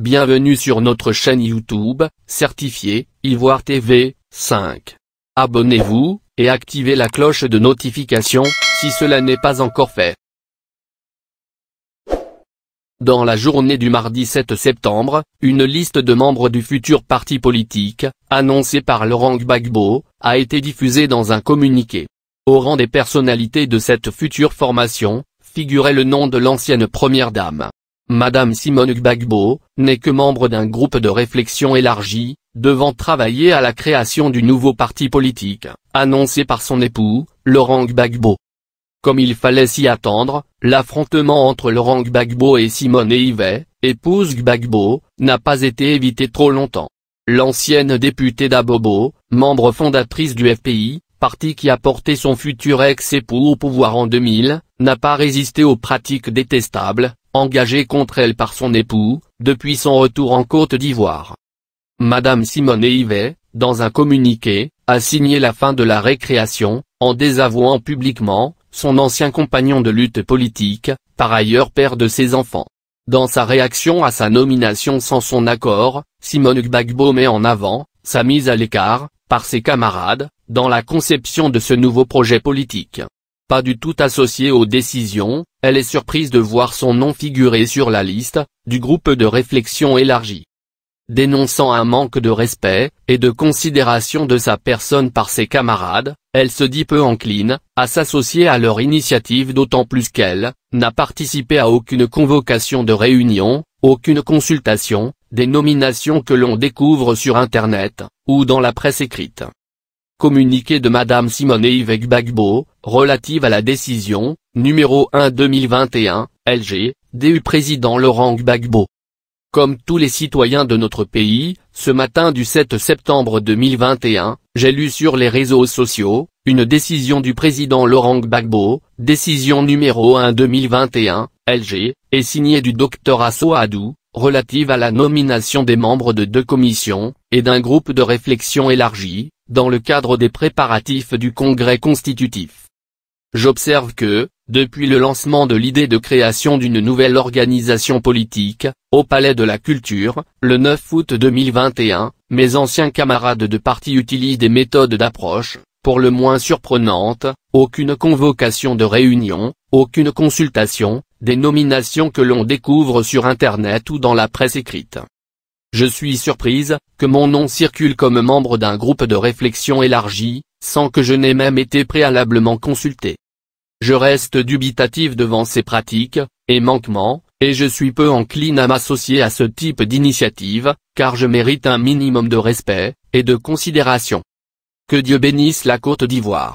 Bienvenue sur notre chaîne YouTube, certifié, Ivoire TV, 5. Abonnez-vous, et activez la cloche de notification, si cela n'est pas encore fait. Dans la journée du mardi 7 septembre, une liste de membres du futur parti politique, annoncée par Laurent Gbagbo, a été diffusée dans un communiqué. Au rang des personnalités de cette future formation, figurait le nom de l'ancienne première dame. Madame Simone Gbagbo, n'est que membre d'un groupe de réflexion élargi, devant travailler à la création du nouveau parti politique, annoncé par son époux, Laurent Gbagbo. Comme il fallait s'y attendre, l'affrontement entre Laurent Gbagbo et Simone Yvet, épouse Gbagbo, n'a pas été évité trop longtemps. L'ancienne députée d'Abobo, membre fondatrice du FPI, parti qui a porté son futur ex-époux au pouvoir en 2000, n'a pas résisté aux pratiques détestables, engagée contre elle par son époux, depuis son retour en Côte d'Ivoire. Madame Simone Yvet, dans un communiqué, a signé la fin de la récréation, en désavouant publiquement, son ancien compagnon de lutte politique, par ailleurs père de ses enfants. Dans sa réaction à sa nomination sans son accord, Simone Gbagbo met en avant, sa mise à l'écart, par ses camarades, dans la conception de ce nouveau projet politique pas du tout associée aux décisions, elle est surprise de voir son nom figurer sur la liste, du groupe de réflexion élargi. Dénonçant un manque de respect, et de considération de sa personne par ses camarades, elle se dit peu encline, à s'associer à leur initiative d'autant plus qu'elle, n'a participé à aucune convocation de réunion, aucune consultation, des nominations que l'on découvre sur Internet, ou dans la presse écrite. Communiqué de Madame Simone Yves Bagbo, relative à la décision, numéro 1 2021, LG, DU président Laurent Gbagbo. Comme tous les citoyens de notre pays, ce matin du 7 septembre 2021, j'ai lu sur les réseaux sociaux, une décision du président Laurent Gbagbo, décision numéro 1 2021, LG, et signée du docteur Asso relative à la nomination des membres de deux commissions, et d'un groupe de réflexion élargi, dans le cadre des préparatifs du Congrès constitutif. J'observe que, depuis le lancement de l'idée de création d'une nouvelle organisation politique, au Palais de la Culture, le 9 août 2021, mes anciens camarades de parti utilisent des méthodes d'approche, pour le moins surprenantes, aucune convocation de réunion, aucune consultation, des nominations que l'on découvre sur Internet ou dans la presse écrite. Je suis surprise, que mon nom circule comme membre d'un groupe de réflexion élargi, sans que je n'aie même été préalablement consulté. Je reste dubitatif devant ces pratiques, et manquements, et je suis peu encline à m'associer à ce type d'initiative, car je mérite un minimum de respect, et de considération. Que Dieu bénisse la Côte d'Ivoire.